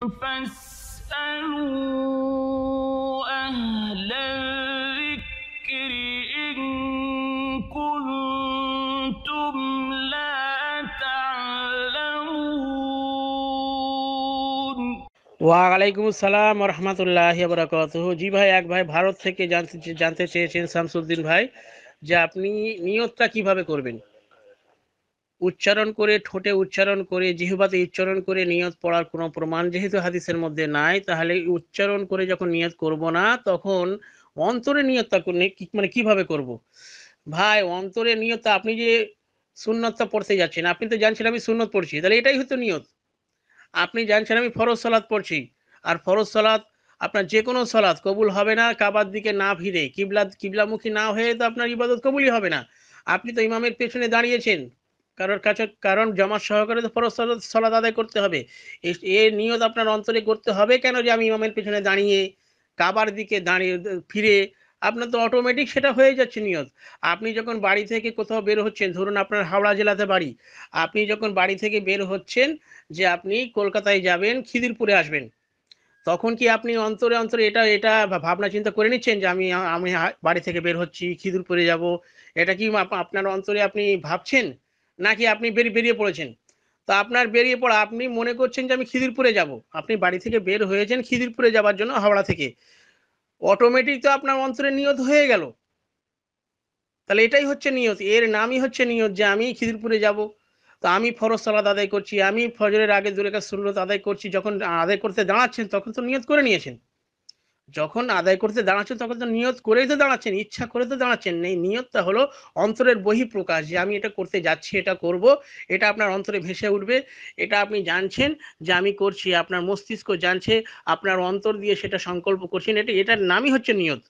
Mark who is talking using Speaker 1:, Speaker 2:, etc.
Speaker 1: فاسألوا أهل الذكر إن كنتم لا تعلمون ওয়ালাইকুম আসসালাম রহমতুল্লাহ বরাকাত জি ভাই এক ভাই ভারত থেকে জানতে জানতে চেয়েছেন শামসুদ্দিন ভাই যে আপনি নিয়তটা কিভাবে করবেন উচ্চারণ করে ঠোঁটে উচ্চারণ করে জিহবাতে উচ্চারণ করে নিয়ত পড়ার কোনো প্রমাণ যেহেতু হাদিসের মধ্যে নাই তাহলে উচ্চারণ করে যখন নিয়ত করব না তখন অন্তরে নিয়তটা মানে কিভাবে করব। ভাই অন্তরে নিয়ত আপনি যে সুন্নতটা পড়তে যাচ্ছেন আপনি তো জানছেন আমি সুন্নত পড়ছি তাহলে এটাই হতো নিয়ত আপনি জানছেন আমি ফরজ সলাদ পড়ছি আর ফরজ সলাদ আপনার যে কোনো সলাদ কবুল হবে না কাবার দিকে না ফিরে কিবলা কিবলামুখী না হয়ে তো আপনার ইবাদত কবুলই হবে না আপনি তো ইমামের পেছনে দাঁড়িয়েছেন কারোর কাছে কারণ জমা সহকারে তো ফরজ সলাদ আদায় করতে হবে এ নিয়ত আপনার অন্তরে করতে হবে কেন যে আমি ইমামের পিছনে দাঁড়িয়ে কাবার দিকে দাঁড়িয়ে ফিরে আপনার তো অটোমেটিক সেটা হয়ে যাচ্ছে নিয়ত আপনি যখন বাড়ি থেকে কোথাও বের হচ্ছেন ধরুন আপনার হাওড়া জেলাতে বাড়ি আপনি যখন বাড়ি থেকে বের হচ্ছেন যে আপনি কলকাতায় যাবেন খিদিরপুরে আসবেন তখন কি আপনি অন্তরে অন্তরে এটা এটা ভাবনা চিন্তা করে নিচ্ছেন যে আমি আমি বাড়ি থেকে বের হচ্ছি খিদিরপুরে যাব এটা কি আপনার অন্তরে আপনি ভাবছেন নাকি আপনি বেরিয়ে বেরিয়ে পড়েছেন তো আপনার বেরিয়ে পড়া আপনি মনে করছেন যে আমি খিদিরপুরে যাব আপনি বাড়ি থেকে বের হয়েছেন খিদিরপুরে যাবার জন্য হাওড়া থেকে অটোমেটিক তো আপনার অন্তরে নিয়ত হয়ে গেল তাহলে এটাই হচ্ছে নিয়ত এর নামই হচ্ছে নিয়ত যে আমি খিদিরপুরে যাব তো আমি ফরজ সালাদ আদায় করছি আমি ফজরের আগে দূরে কাজ সুন্নত আদায় করছি যখন আদায় করতে দাঁড়াচ্ছেন তখন তো নিয়ত করে নিয়েছেন যখন আদায় করতে দাঁড়াচ্ছেন তখন তো নিয়ত করেই তো দাঁড়াচ্ছেন ইচ্ছা করে তো দাঁড়াচ্ছেন এই নিয়তটা হলো অন্তরের বহিঃপ্রকাশ যে আমি এটা করতে যাচ্ছি এটা করব এটা আপনার অন্তরে ভেসে উঠবে এটা আপনি জানছেন যে আমি করছি আপনার মস্তিষ্ক জানছে আপনার অন্তর দিয়ে সেটা সংকল্প করছেন এটা এটার নামই হচ্ছে নিয়ত